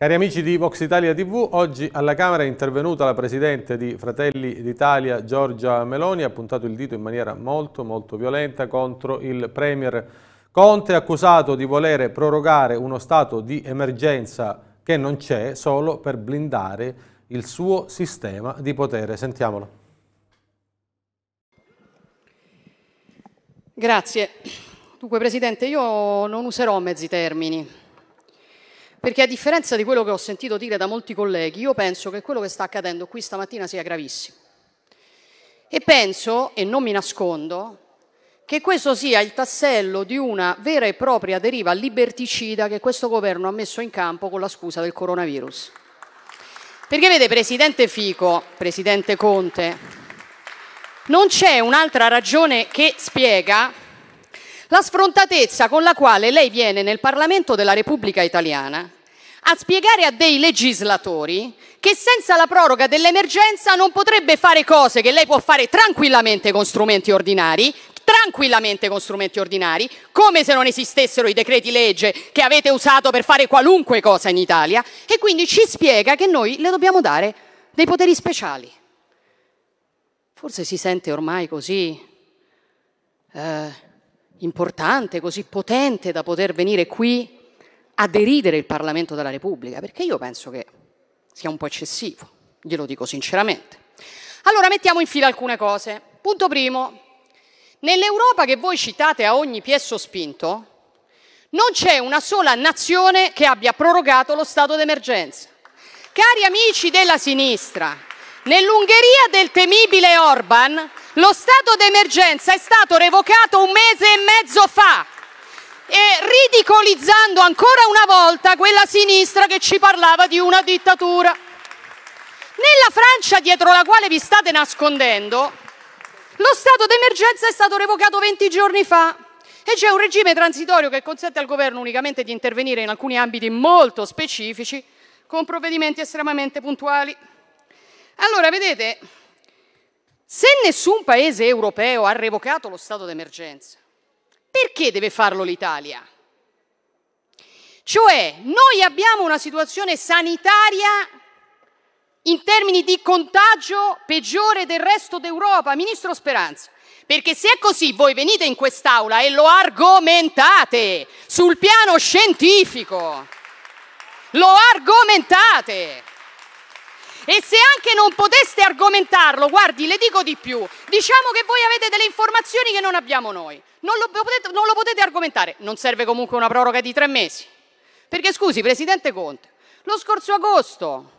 Cari amici di Vox Italia TV, oggi alla Camera è intervenuta la Presidente di Fratelli d'Italia Giorgia Meloni, ha puntato il dito in maniera molto molto violenta contro il Premier Conte, accusato di volere prorogare uno stato di emergenza che non c'è solo per blindare il suo sistema di potere. Sentiamolo. Grazie. Dunque Presidente, io non userò mezzi termini perché a differenza di quello che ho sentito dire da molti colleghi, io penso che quello che sta accadendo qui stamattina sia gravissimo. E penso, e non mi nascondo, che questo sia il tassello di una vera e propria deriva liberticida che questo governo ha messo in campo con la scusa del coronavirus. Perché vede, Presidente Fico, Presidente Conte, non c'è un'altra ragione che spiega la sfrontatezza con la quale lei viene nel Parlamento della Repubblica Italiana a spiegare a dei legislatori che senza la proroga dell'emergenza non potrebbe fare cose che lei può fare tranquillamente con strumenti ordinari, tranquillamente con strumenti ordinari, come se non esistessero i decreti legge che avete usato per fare qualunque cosa in Italia, e quindi ci spiega che noi le dobbiamo dare dei poteri speciali. Forse si sente ormai così eh, importante, così potente da poter venire qui a deridere il Parlamento della Repubblica, perché io penso che sia un po' eccessivo, glielo dico sinceramente. Allora mettiamo in fila alcune cose. Punto primo, nell'Europa che voi citate a ogni piesso spinto, non c'è una sola nazione che abbia prorogato lo stato d'emergenza. Cari amici della sinistra, nell'Ungheria del temibile Orban lo stato d'emergenza è stato revocato un mese e mezzo fa e ridicolizzando ancora una volta quella sinistra che ci parlava di una dittatura. Nella Francia dietro la quale vi state nascondendo, lo stato d'emergenza è stato revocato 20 giorni fa e c'è un regime transitorio che consente al governo unicamente di intervenire in alcuni ambiti molto specifici con provvedimenti estremamente puntuali. Allora, vedete, se nessun paese europeo ha revocato lo stato d'emergenza, perché deve farlo l'Italia? Cioè, noi abbiamo una situazione sanitaria in termini di contagio peggiore del resto d'Europa, Ministro Speranza. Perché se è così, voi venite in quest'Aula e lo argomentate sul piano scientifico. Lo argomentate. E se anche non poteste argomentarlo, guardi, le dico di più, diciamo che voi avete delle informazioni che non abbiamo noi, non lo potete, non lo potete argomentare, non serve comunque una proroga di tre mesi. Perché scusi, Presidente Conte, lo scorso agosto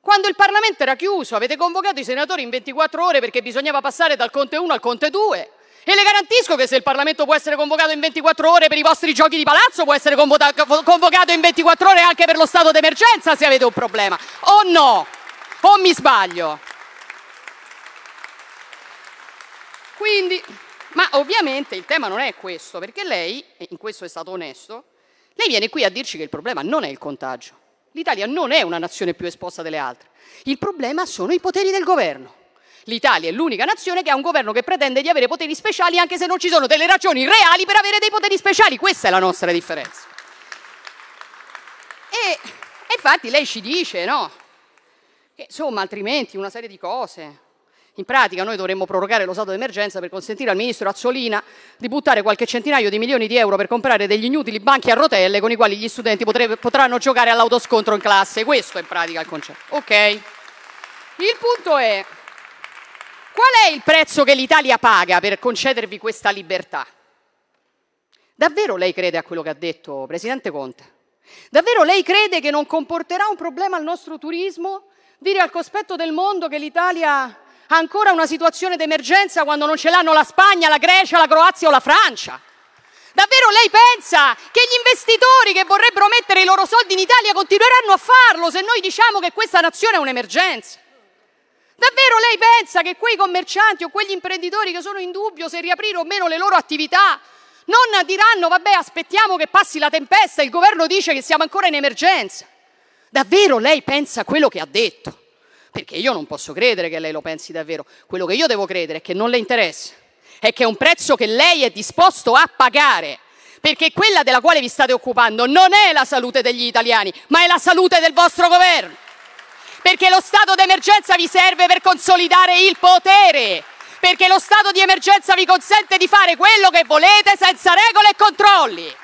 quando il Parlamento era chiuso, avete convocato i senatori in 24 ore perché bisognava passare dal Conte 1 al Conte 2. E le garantisco che se il Parlamento può essere convocato in 24 ore per i vostri giochi di palazzo, può essere convocato in 24 ore anche per lo stato d'emergenza se avete un problema. O no? O mi sbaglio? Quindi, ma ovviamente il tema non è questo, perché lei, e in questo è stato onesto, lei viene qui a dirci che il problema non è il contagio. L'Italia non è una nazione più esposta delle altre. Il problema sono i poteri del governo. L'Italia è l'unica nazione che ha un governo che pretende di avere poteri speciali anche se non ci sono delle ragioni reali per avere dei poteri speciali. Questa è la nostra differenza. E, e infatti lei ci dice, no? Che insomma, altrimenti una serie di cose. In pratica noi dovremmo prorogare lo stato d'emergenza per consentire al ministro Azzolina di buttare qualche centinaio di milioni di euro per comprare degli inutili banchi a rotelle con i quali gli studenti potrebbe, potranno giocare all'autoscontro in classe. Questo è in pratica il concetto. Ok? Il punto è qual è il prezzo che l'Italia paga per concedervi questa libertà? Davvero lei crede a quello che ha detto Presidente Conte? Davvero lei crede che non comporterà un problema al nostro turismo dire al cospetto del mondo che l'Italia ha ancora una situazione d'emergenza quando non ce l'hanno la Spagna, la Grecia, la Croazia o la Francia? Davvero lei pensa che gli investitori che vorrebbero mettere i loro soldi in Italia continueranno a farlo se noi diciamo che questa nazione è un'emergenza? Davvero lei pensa che quei commercianti o quegli imprenditori che sono in dubbio se riaprire o meno le loro attività non diranno vabbè aspettiamo che passi la tempesta, il governo dice che siamo ancora in emergenza? Davvero lei pensa quello che ha detto? Perché io non posso credere che lei lo pensi davvero. Quello che io devo credere è che non le interessa, è che è un prezzo che lei è disposto a pagare perché quella della quale vi state occupando non è la salute degli italiani, ma è la salute del vostro governo perché lo stato d'emergenza vi serve per consolidare il potere, perché lo stato di emergenza vi consente di fare quello che volete senza regole e controlli.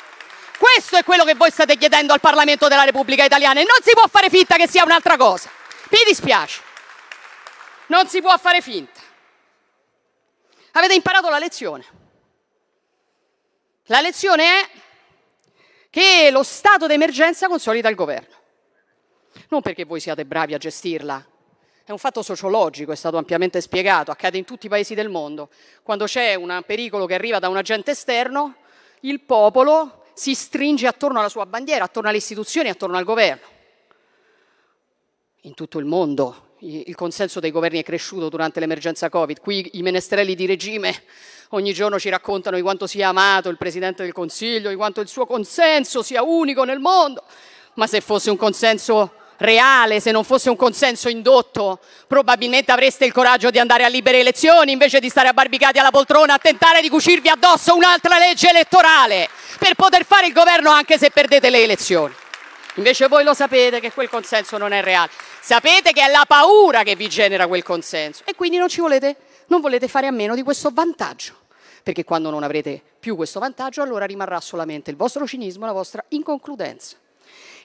Questo è quello che voi state chiedendo al Parlamento della Repubblica Italiana e non si può fare finta che sia un'altra cosa. Mi dispiace. Non si può fare finta. Avete imparato la lezione. La lezione è che lo stato d'emergenza consolida il governo. Non perché voi siate bravi a gestirla. È un fatto sociologico, è stato ampiamente spiegato, accade in tutti i paesi del mondo. Quando c'è un pericolo che arriva da un agente esterno, il popolo si stringe attorno alla sua bandiera, attorno alle istituzioni, attorno al governo. In tutto il mondo il consenso dei governi è cresciuto durante l'emergenza Covid. Qui i menestrelli di regime ogni giorno ci raccontano di quanto sia amato il Presidente del Consiglio, di quanto il suo consenso sia unico nel mondo. Ma se fosse un consenso reale, se non fosse un consenso indotto, probabilmente avreste il coraggio di andare a libere elezioni invece di stare abbarbicati alla poltrona a tentare di cucirvi addosso un'altra legge elettorale per poter fare il governo anche se perdete le elezioni. Invece voi lo sapete che quel consenso non è reale. Sapete che è la paura che vi genera quel consenso e quindi non ci volete, non volete fare a meno di questo vantaggio. Perché quando non avrete più questo vantaggio, allora rimarrà solamente il vostro cinismo e la vostra inconcludenza.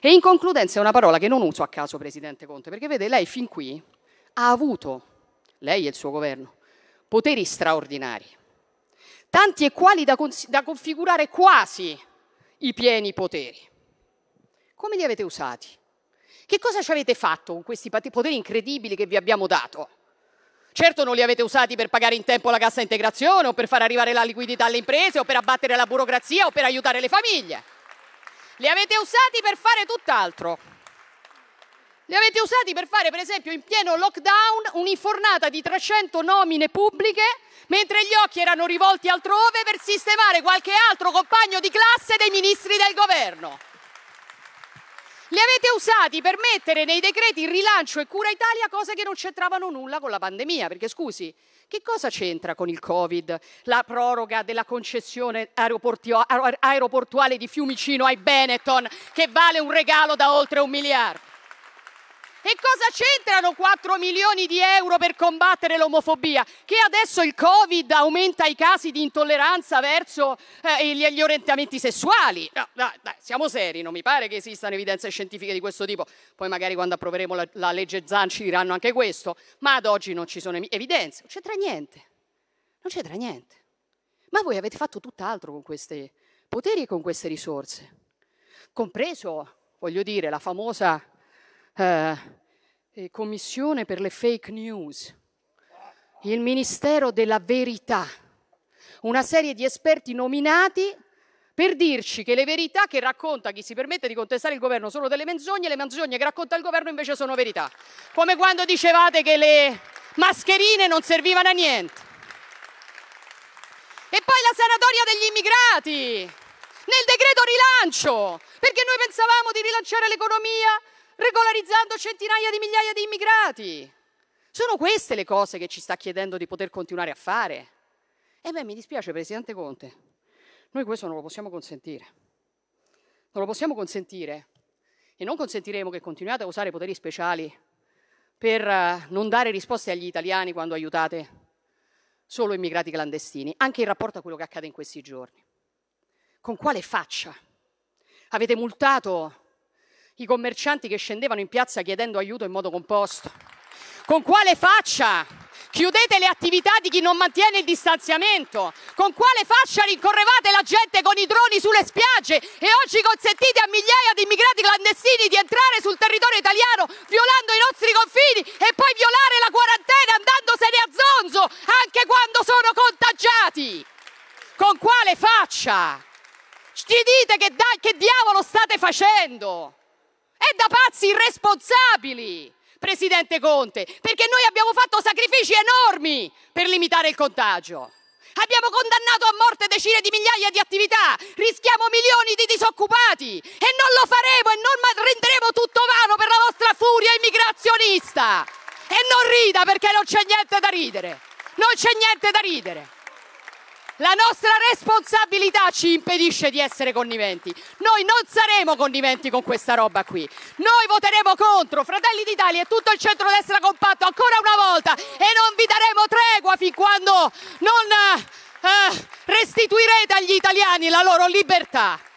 E in concludenza è una parola che non uso a caso, Presidente Conte, perché vede, lei fin qui ha avuto, lei e il suo governo, poteri straordinari, tanti e quali da, da configurare quasi i pieni poteri. Come li avete usati? Che cosa ci avete fatto con questi poteri incredibili che vi abbiamo dato? Certo non li avete usati per pagare in tempo la cassa integrazione o per far arrivare la liquidità alle imprese o per abbattere la burocrazia o per aiutare le famiglie. Li avete usati per fare tutt'altro. Li avete usati per fare, per esempio, in pieno lockdown, un'infornata di 300 nomine pubbliche, mentre gli occhi erano rivolti altrove per sistemare qualche altro compagno di classe dei ministri del governo. Li avete usati per mettere nei decreti rilancio e cura Italia cose che non c'entravano nulla con la pandemia, perché scusi, che cosa c'entra con il Covid la proroga della concessione aeroportuale di Fiumicino ai Benetton che vale un regalo da oltre un miliardo? E cosa c'entrano 4 milioni di euro per combattere l'omofobia? Che adesso il Covid aumenta i casi di intolleranza verso eh, gli, gli, orientamenti sessuali? No, dai, dai, siamo seri, non mi pare che esistano evidenze scientifiche di questo tipo. Poi magari quando approveremo la, la legge Zan ci diranno anche questo, ma ad oggi non ci sono evidenze, non c'entra niente. Non c'entra niente. Ma voi avete fatto tutt'altro con questi poteri e con queste risorse, compreso, voglio dire, la famosa eh, eh, commissione per le fake news, il Ministero della Verità, una serie di esperti nominati per dirci che le verità che racconta chi si permette di contestare il governo sono delle menzogne, e le menzogne che racconta il governo invece sono verità. Come quando dicevate che le mascherine non servivano a niente. E poi la sanatoria degli immigrati nel decreto rilancio, perché noi pensavamo di rilanciare l'economia regolarizzando centinaia di migliaia di immigrati. Sono queste le cose che ci sta chiedendo di poter continuare a fare. E beh, mi dispiace, Presidente Conte, noi questo non lo possiamo consentire. Non lo possiamo consentire e non consentiremo che continuiate a usare poteri speciali per eh, non dare risposte agli italiani quando aiutate solo immigrati clandestini, anche in rapporto a quello che accade in questi giorni. Con quale faccia? Avete multato i commercianti che scendevano in piazza chiedendo aiuto in modo composto. Con quale faccia? Chiudete le attività di chi non mantiene il distanziamento. Con quale faccia rincorrevate la gente con i droni sulle spiagge e oggi consentite a migliaia di immigrati clandestini di entrare sul territorio italiano violando i nostri confini e poi violare la quarantena andandosene a zonzo anche quando sono contagiati? Con quale faccia? Ci dite che, da- che diavolo state facendo? È da pazzi irresponsabili, Presidente Conte, perché noi abbiamo fatto sacrifici enormi per limitare il contagio. Abbiamo condannato a morte decine di migliaia di attività, rischiamo milioni di disoccupati e non lo faremo e non renderemo tutto vano per la vostra furia immigrazionista. E non rida perché non c'è niente da ridere. Non c'è niente da ridere. La nostra responsabilità ci impedisce di essere conniventi. Noi non saremo conniventi con questa roba qui. Noi voteremo contro Fratelli d'Italia e tutto il centrodestra compatto ancora una volta e non vi daremo tregua fin quando non eh, restituirete agli italiani la loro libertà.